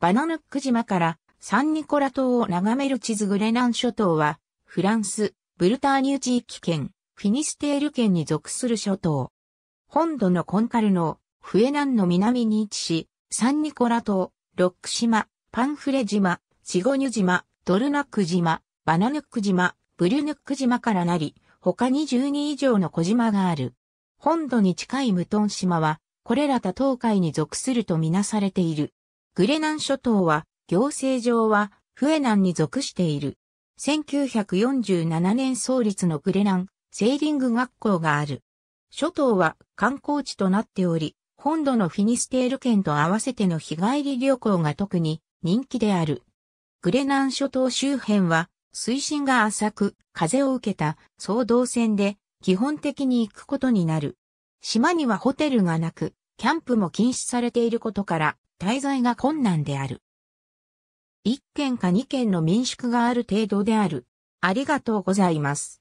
バナヌック島からサンニコラ島を眺める地図グレナン諸島は、フランス、ブルターニュ地域圏、フィニステール圏に属する諸島。本土のコンカルのフエナンの南に位置し、サンニコラ島、ロック島、パンフレ島、シゴニュ島、ドルナック島、バナヌック島、ブリュヌック島からなり、他22以上の小島がある。本土に近いムトン島は、これら多東海に属するとみなされている。グレナン諸島は、行政上は、フエナンに属している。1947年創立のグレナン、セーリング学校がある。諸島は観光地となっており、本土のフィニステール県と合わせての日帰り旅行が特に人気である。グレナン諸島周辺は水深が浅く、風を受けた総動線で基本的に行くことになる。島にはホテルがなく、キャンプも禁止されていることから、滞在が困難である。1件か2件の民宿がある程度である。ありがとうございます。